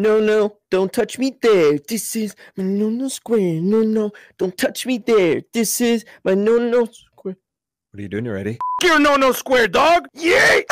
No, no, don't touch me there. This is my no no square. No, no, don't touch me there. This is my no no square. What are you doing? You ready? Your no no square, dog. Yay!